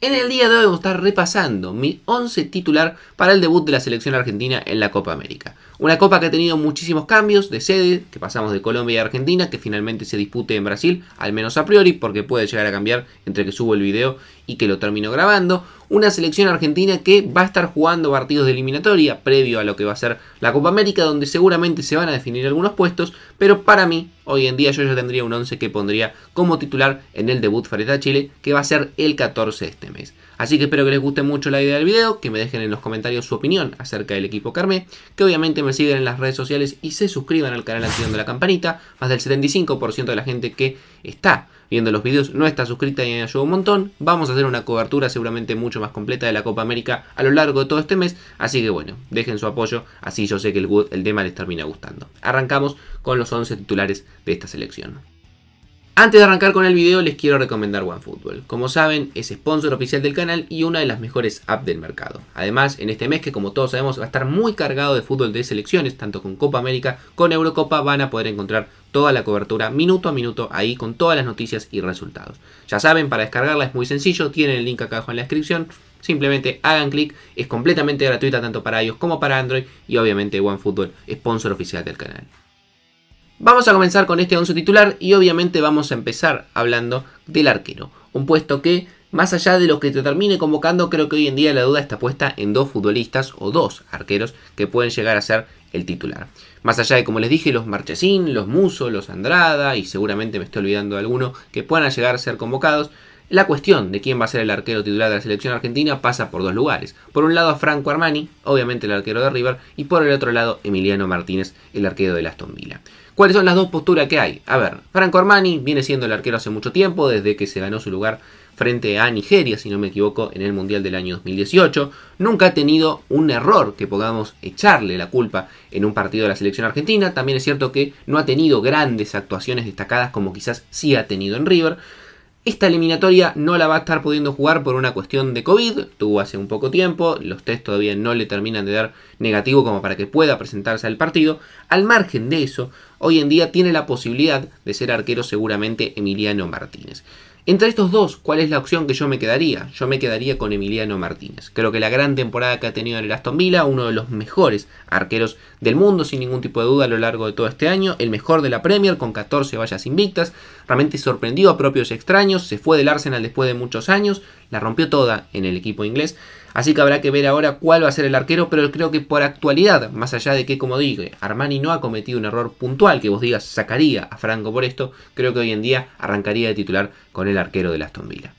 En el día de hoy vamos a estar repasando mi 11 titular para el debut de la selección argentina en la Copa América. Una copa que ha tenido muchísimos cambios de sede, que pasamos de Colombia a Argentina, que finalmente se dispute en Brasil, al menos a priori, porque puede llegar a cambiar entre que subo el video y que lo termino grabando. Una selección argentina que va a estar jugando partidos de eliminatoria previo a lo que va a ser la Copa América, donde seguramente se van a definir algunos puestos, pero para mí, hoy en día yo ya tendría un 11 que pondría como titular en el debut frente a Chile, que va a ser el 14 este Así que espero que les guste mucho la idea del video, que me dejen en los comentarios su opinión acerca del equipo Carmé, que obviamente me sigan en las redes sociales y se suscriban al canal activando la campanita. Más del 75% de la gente que está viendo los videos no está suscrita y me ayuda un montón. Vamos a hacer una cobertura seguramente mucho más completa de la Copa América a lo largo de todo este mes. Así que bueno, dejen su apoyo, así yo sé que el, el tema les termina gustando. Arrancamos con los 11 titulares de esta selección. Antes de arrancar con el video les quiero recomendar OneFootball. Como saben es sponsor oficial del canal y una de las mejores apps del mercado. Además en este mes que como todos sabemos va a estar muy cargado de fútbol de selecciones, tanto con Copa América, con Eurocopa van a poder encontrar toda la cobertura minuto a minuto ahí con todas las noticias y resultados. Ya saben para descargarla es muy sencillo, tienen el link acá abajo en la descripción. Simplemente hagan clic, es completamente gratuita tanto para iOS como para Android y obviamente OneFootball, sponsor oficial del canal. Vamos a comenzar con este 11 titular y obviamente vamos a empezar hablando del arquero, un puesto que más allá de los que te termine convocando, creo que hoy en día la duda está puesta en dos futbolistas o dos arqueros que pueden llegar a ser el titular. Más allá de, como les dije, los Marchesín, los Muso, los Andrada y seguramente me estoy olvidando de alguno que puedan llegar a ser convocados, la cuestión de quién va a ser el arquero titular de la selección argentina pasa por dos lugares. Por un lado Franco Armani, obviamente el arquero de River, y por el otro lado Emiliano Martínez, el arquero de Aston Villa. ¿Cuáles son las dos posturas que hay? A ver, Franco Armani viene siendo el arquero hace mucho tiempo, desde que se ganó su lugar frente a Nigeria, si no me equivoco, en el Mundial del año 2018. Nunca ha tenido un error que podamos echarle la culpa en un partido de la selección argentina. También es cierto que no ha tenido grandes actuaciones destacadas como quizás sí ha tenido en River. Esta eliminatoria no la va a estar pudiendo jugar por una cuestión de COVID, tuvo hace un poco tiempo, los test todavía no le terminan de dar negativo como para que pueda presentarse al partido. Al margen de eso, hoy en día tiene la posibilidad de ser arquero seguramente Emiliano Martínez. Entre estos dos, ¿cuál es la opción que yo me quedaría? Yo me quedaría con Emiliano Martínez. Creo que la gran temporada que ha tenido en el Aston Villa, uno de los mejores arqueros del mundo, sin ningún tipo de duda, a lo largo de todo este año, el mejor de la Premier, con 14 vallas invictas, realmente sorprendió a propios extraños, se fue del Arsenal después de muchos años, la rompió toda en el equipo inglés. Así que habrá que ver ahora cuál va a ser el arquero, pero creo que por actualidad, más allá de que, como digo, Armani no ha cometido un error puntual que vos digas sacaría a Franco por esto, creo que hoy en día arrancaría de titular con el arquero de Aston Villa.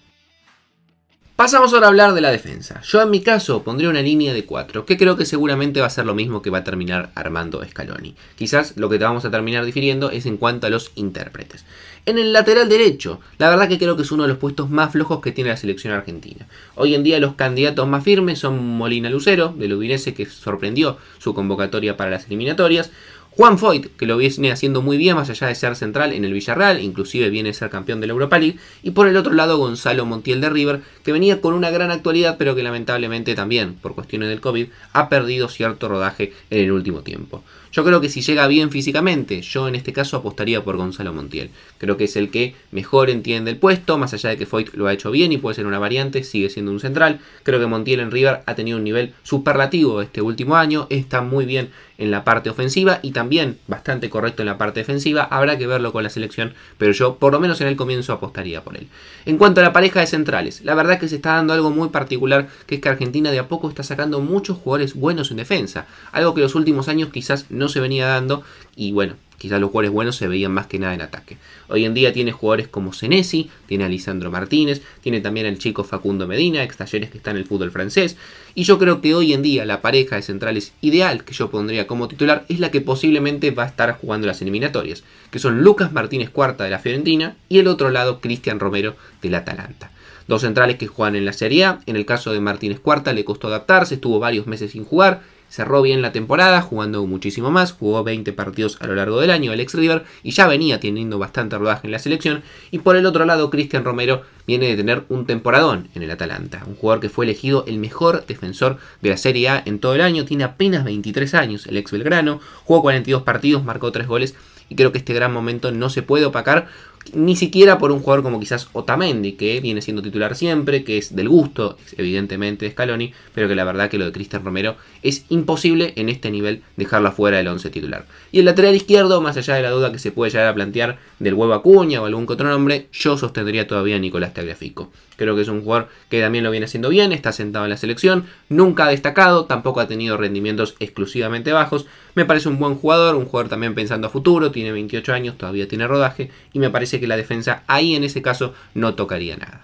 Pasamos ahora a hablar de la defensa. Yo en mi caso pondría una línea de 4, que creo que seguramente va a ser lo mismo que va a terminar armando Scaloni. Quizás lo que te vamos a terminar difiriendo es en cuanto a los intérpretes. En el lateral derecho, la verdad que creo que es uno de los puestos más flojos que tiene la selección argentina. Hoy en día los candidatos más firmes son Molina Lucero, del Udinese, que sorprendió su convocatoria para las eliminatorias, Juan Foyt, que lo viene haciendo muy bien, más allá de ser central en el Villarreal, inclusive viene a ser campeón de la Europa League. Y por el otro lado, Gonzalo Montiel de River, que venía con una gran actualidad, pero que lamentablemente también, por cuestiones del COVID, ha perdido cierto rodaje en el último tiempo. Yo creo que si llega bien físicamente, yo en este caso apostaría por Gonzalo Montiel. Creo que es el que mejor entiende el puesto, más allá de que Foyt lo ha hecho bien y puede ser una variante, sigue siendo un central. Creo que Montiel en River ha tenido un nivel superlativo este último año, está muy bien en la parte ofensiva y también bastante correcto en la parte defensiva. Habrá que verlo con la selección, pero yo por lo menos en el comienzo apostaría por él. En cuanto a la pareja de centrales, la verdad que se está dando algo muy particular, que es que Argentina de a poco está sacando muchos jugadores buenos en defensa, algo que los últimos años quizás no no se venía dando y bueno, quizás los jugadores buenos se veían más que nada en ataque. Hoy en día tiene jugadores como Senesi, tiene a Lisandro Martínez, tiene también al chico Facundo Medina, ex talleres que está en el fútbol francés. Y yo creo que hoy en día la pareja de centrales ideal que yo pondría como titular es la que posiblemente va a estar jugando las eliminatorias, que son Lucas Martínez Cuarta de la Fiorentina y el otro lado Cristian Romero del Atalanta. Dos centrales que juegan en la Serie A, en el caso de Martínez Cuarta le costó adaptarse, estuvo varios meses sin jugar, cerró bien la temporada, jugando muchísimo más, jugó 20 partidos a lo largo del año el ex River y ya venía teniendo bastante rodaje en la selección. Y por el otro lado, Cristian Romero viene de tener un temporadón en el Atalanta, un jugador que fue elegido el mejor defensor de la Serie A en todo el año, tiene apenas 23 años el ex Belgrano, jugó 42 partidos, marcó 3 goles y creo que este gran momento no se puede opacar ni siquiera por un jugador como quizás Otamendi, que viene siendo titular siempre, que es del gusto, evidentemente, de Scaloni, pero que la verdad que lo de Cristian Romero es imposible en este nivel dejarla fuera del 11 titular. Y el lateral izquierdo, más allá de la duda que se puede llegar a plantear del huevo Acuña o algún otro nombre, yo sostendría todavía a Nicolás Tagliafico. Creo que es un jugador que también lo viene haciendo bien, está sentado en la selección, nunca ha destacado, tampoco ha tenido rendimientos exclusivamente bajos. Me parece un buen jugador, un jugador también pensando a futuro, tiene 28 años, todavía tiene rodaje, y me parece que la defensa ahí en ese caso no tocaría nada.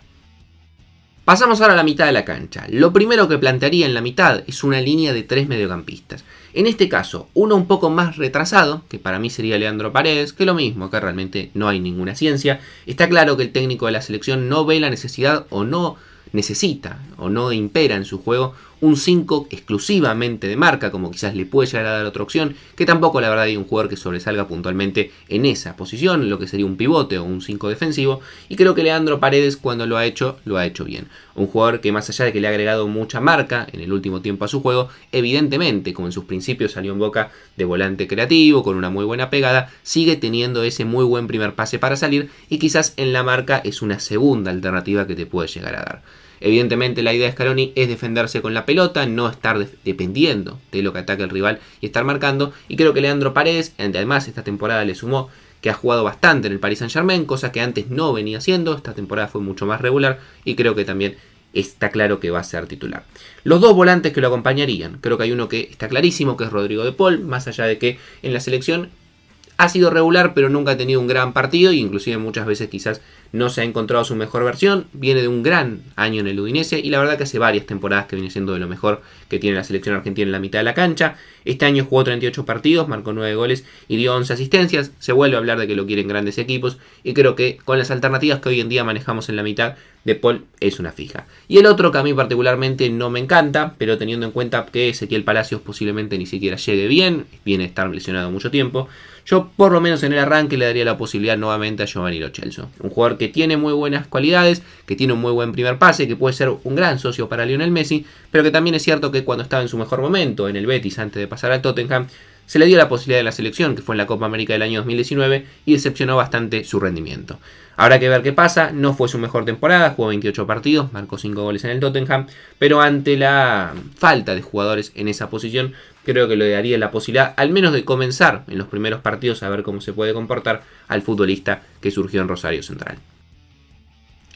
Pasamos ahora a la mitad de la cancha. Lo primero que plantearía en la mitad es una línea de tres mediocampistas. En este caso, uno un poco más retrasado, que para mí sería Leandro Paredes, que lo mismo, que realmente no hay ninguna ciencia. Está claro que el técnico de la selección no ve la necesidad o no necesita o no impera en su juego un 5 exclusivamente de marca, como quizás le puede llegar a dar otra opción, que tampoco la verdad hay un jugador que sobresalga puntualmente en esa posición, lo que sería un pivote o un 5 defensivo, y creo que Leandro Paredes cuando lo ha hecho, lo ha hecho bien. Un jugador que más allá de que le ha agregado mucha marca en el último tiempo a su juego, evidentemente, como en sus principios salió en boca de volante creativo, con una muy buena pegada, sigue teniendo ese muy buen primer pase para salir y quizás en la marca es una segunda alternativa que te puede llegar a dar. Evidentemente la idea de Scaloni es defenderse con la pelota, no estar dependiendo de lo que ataque el rival y estar marcando. Y creo que Leandro Paredes, además esta temporada le sumó que ha jugado bastante en el Paris Saint Germain, cosa que antes no venía haciendo, esta temporada fue mucho más regular y creo que también está claro que va a ser titular. Los dos volantes que lo acompañarían, creo que hay uno que está clarísimo, que es Rodrigo de Paul, más allá de que en la selección ha sido regular, pero nunca ha tenido un gran partido, e inclusive muchas veces quizás no se ha encontrado su mejor versión, viene de un gran año en el Udinese y la verdad que hace varias temporadas que viene siendo de lo mejor que tiene la selección argentina en la mitad de la cancha. Este año jugó 38 partidos, marcó 9 goles y dio 11 asistencias. Se vuelve a hablar de que lo quieren grandes equipos y creo que con las alternativas que hoy en día manejamos en la mitad, De Paul es una fija. Y el otro que a mí particularmente no me encanta, pero teniendo en cuenta que Ezequiel Palacios posiblemente ni siquiera llegue bien, viene a estar lesionado mucho tiempo, yo por lo menos en el arranque le daría la posibilidad nuevamente a Giovanni Lochelso, un jugador que tiene muy buenas cualidades, que tiene un muy buen primer pase, que puede ser un gran socio para Lionel Messi, pero que también es cierto que cuando estaba en su mejor momento en el Betis antes de pasar al Tottenham, se le dio la posibilidad de la selección, que fue en la Copa América del año 2019, y decepcionó bastante su rendimiento. Habrá que ver qué pasa, no fue su mejor temporada, jugó 28 partidos, marcó 5 goles en el Tottenham, pero ante la falta de jugadores en esa posición, creo que le daría la posibilidad, al menos de comenzar en los primeros partidos, a ver cómo se puede comportar al futbolista que surgió en Rosario Central.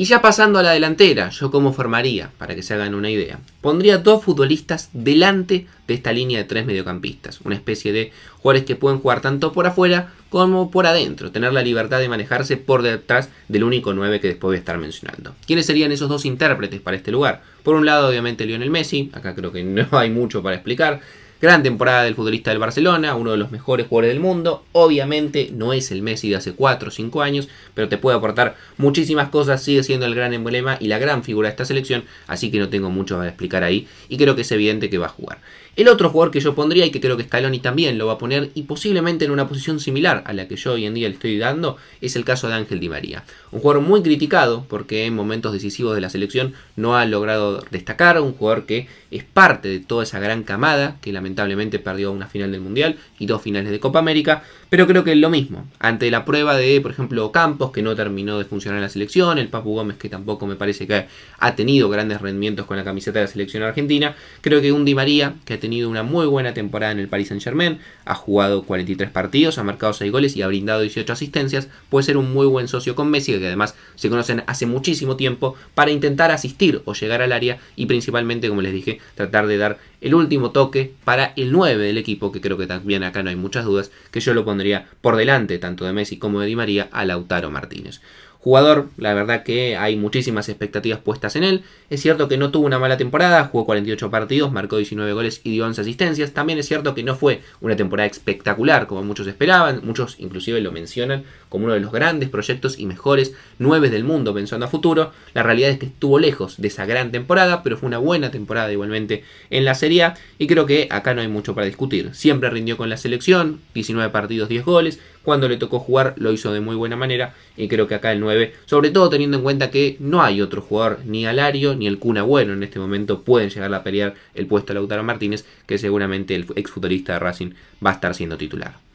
Y ya pasando a la delantera, yo cómo formaría, para que se hagan una idea. Pondría dos futbolistas delante de esta línea de tres mediocampistas. Una especie de jugadores que pueden jugar tanto por afuera como por adentro. Tener la libertad de manejarse por detrás del único 9 que después voy a estar mencionando. ¿Quiénes serían esos dos intérpretes para este lugar? Por un lado, obviamente, Lionel Messi. Acá creo que no hay mucho para explicar. Gran temporada del futbolista del Barcelona, uno de los mejores jugadores del mundo. Obviamente no es el Messi de hace 4 o 5 años, pero te puede aportar muchísimas cosas. Sigue siendo el gran emblema y la gran figura de esta selección, así que no tengo mucho a explicar ahí y creo que es evidente que va a jugar. El otro jugador que yo pondría y que creo que Scaloni también lo va a poner y posiblemente en una posición similar a la que yo hoy en día le estoy dando es el caso de Ángel Di María. Un jugador muy criticado porque en momentos decisivos de la selección no ha logrado destacar, un jugador que es parte de toda esa gran camada que lamentablemente perdió una final del Mundial y dos finales de Copa América, pero creo que es lo mismo. Ante la prueba de, por ejemplo, Campos que no terminó de funcionar en la selección, el Papu Gómez que tampoco me parece que ha tenido grandes rendimientos con la camiseta de la selección argentina, creo que un Di María que ha tenido ha tenido una muy buena temporada en el Paris Saint Germain, ha jugado 43 partidos, ha marcado 6 goles y ha brindado 18 asistencias, puede ser un muy buen socio con Messi, que además se conocen hace muchísimo tiempo, para intentar asistir o llegar al área y principalmente, como les dije, tratar de dar el último toque para el 9 del equipo, que creo que también acá no hay muchas dudas, que yo lo pondría por delante tanto de Messi como de Di María a Lautaro Martínez. Jugador, la verdad que hay muchísimas expectativas puestas en él. Es cierto que no tuvo una mala temporada, jugó 48 partidos, marcó 19 goles y dio 11 asistencias. También es cierto que no fue una temporada espectacular como muchos esperaban, muchos inclusive lo mencionan como uno de los grandes proyectos y mejores nueve del mundo pensando a futuro. La realidad es que estuvo lejos de esa gran temporada, pero fue una buena temporada igualmente en la Serie y creo que acá no hay mucho para discutir. Siempre rindió con la selección, 19 partidos, 10 goles, cuando le tocó jugar lo hizo de muy buena manera y creo que acá el 9, sobre todo teniendo en cuenta que no hay otro jugador, ni Alario ni el Cuna Bueno en este momento pueden llegar a pelear el puesto de Lautaro Martínez, que seguramente el exfutbolista de Racing va a estar siendo titular.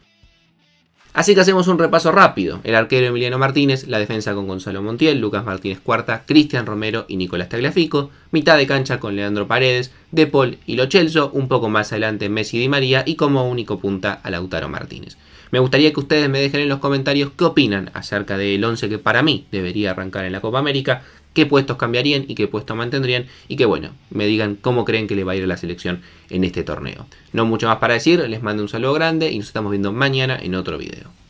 Así que hacemos un repaso rápido. El arquero Emiliano Martínez, la defensa con Gonzalo Montiel, Lucas Martínez Cuarta, Cristian Romero y Nicolás Tagliafico, mitad de cancha con Leandro Paredes, De Paul y Lochelso, un poco más adelante Messi Di María y como único punta a Lautaro Martínez. Me gustaría que ustedes me dejen en los comentarios qué opinan acerca del 11 que para mí debería arrancar en la Copa América, qué puestos cambiarían y qué puestos mantendrían y que bueno, me digan cómo creen que le va a ir a la selección en este torneo. No mucho más para decir, les mando un saludo grande y nos estamos viendo mañana en otro video.